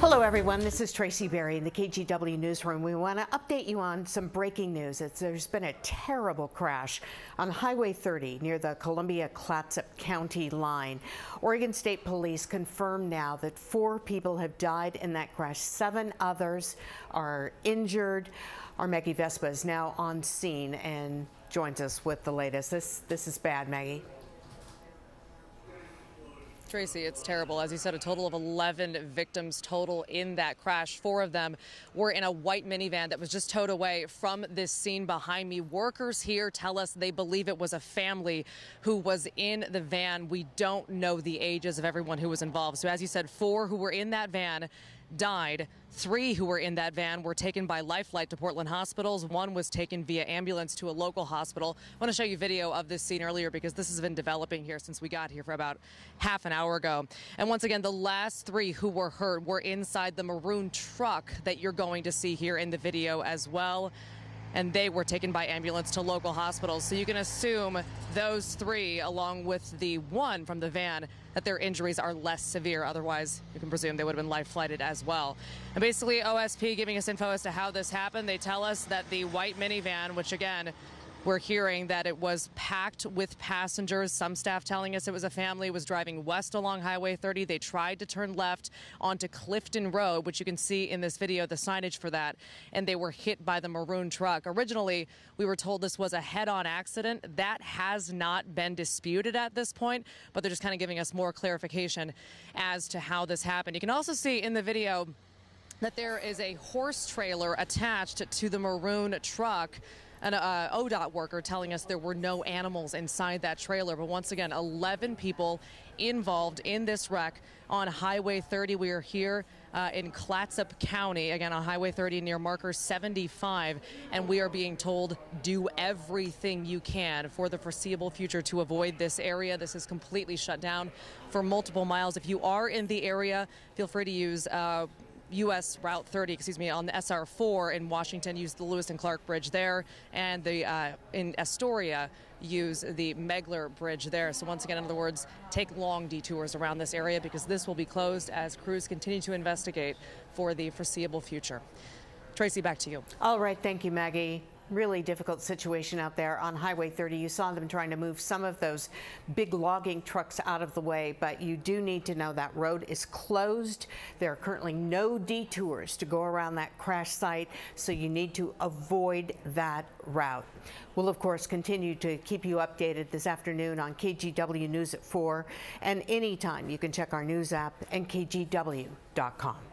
Hello, everyone. This is Tracy Berry in the KGW newsroom. We want to update you on some breaking news. It's, there's been a terrible crash on Highway 30 near the Columbia Clatsop County line. Oregon State Police confirmed now that four people have died in that crash. Seven others are injured. Our Maggie Vespa is now on scene and joins us with the latest. This this is bad, Maggie. Tracy, it's terrible. As you said, a total of 11 victims total in that crash. Four of them were in a white minivan that was just towed away from this scene behind me. Workers here tell us they believe it was a family who was in the van. We don't know the ages of everyone who was involved. So, as you said, four who were in that van died. Three who were in that van were taken by life flight to Portland hospitals. One was taken via ambulance to a local hospital. I want to show you video of this scene earlier because this has been developing here since we got here for about half an hour ago. And once again, the last three who were hurt were inside the maroon truck that you're going to see here in the video as well and they were taken by ambulance to local hospitals. So you can assume those three, along with the one from the van, that their injuries are less severe. Otherwise, you can presume they would have been life flighted as well. And basically, OSP giving us info as to how this happened. They tell us that the white minivan, which again we're hearing that it was packed with passengers. Some staff telling us it was a family was driving west along Highway 30. They tried to turn left onto Clifton Road, which you can see in this video, the signage for that, and they were hit by the maroon truck. Originally, we were told this was a head on accident. That has not been disputed at this point, but they're just kind of giving us more clarification as to how this happened. You can also see in the video that there is a horse trailer attached to the maroon truck an uh, ODOT worker telling us there were no animals inside that trailer. But once again, 11 people involved in this wreck on Highway 30. We are here uh, in Clatsop County, again on Highway 30 near marker 75, and we are being told do everything you can for the foreseeable future to avoid this area. This is completely shut down for multiple miles. If you are in the area, feel free to use. Uh, U.S. Route 30, excuse me, on the SR4 in Washington, use the Lewis and Clark Bridge there, and the uh, in Astoria use the Megler Bridge there. So once again, in other words, take long detours around this area because this will be closed as crews continue to investigate for the foreseeable future. Tracy, back to you. All right, thank you, Maggie really difficult situation out there on Highway 30. You saw them trying to move some of those big logging trucks out of the way, but you do need to know that road is closed. There are currently no detours to go around that crash site, so you need to avoid that route. We'll, of course, continue to keep you updated this afternoon on KGW News at 4, and anytime you can check our news app and kgw.com.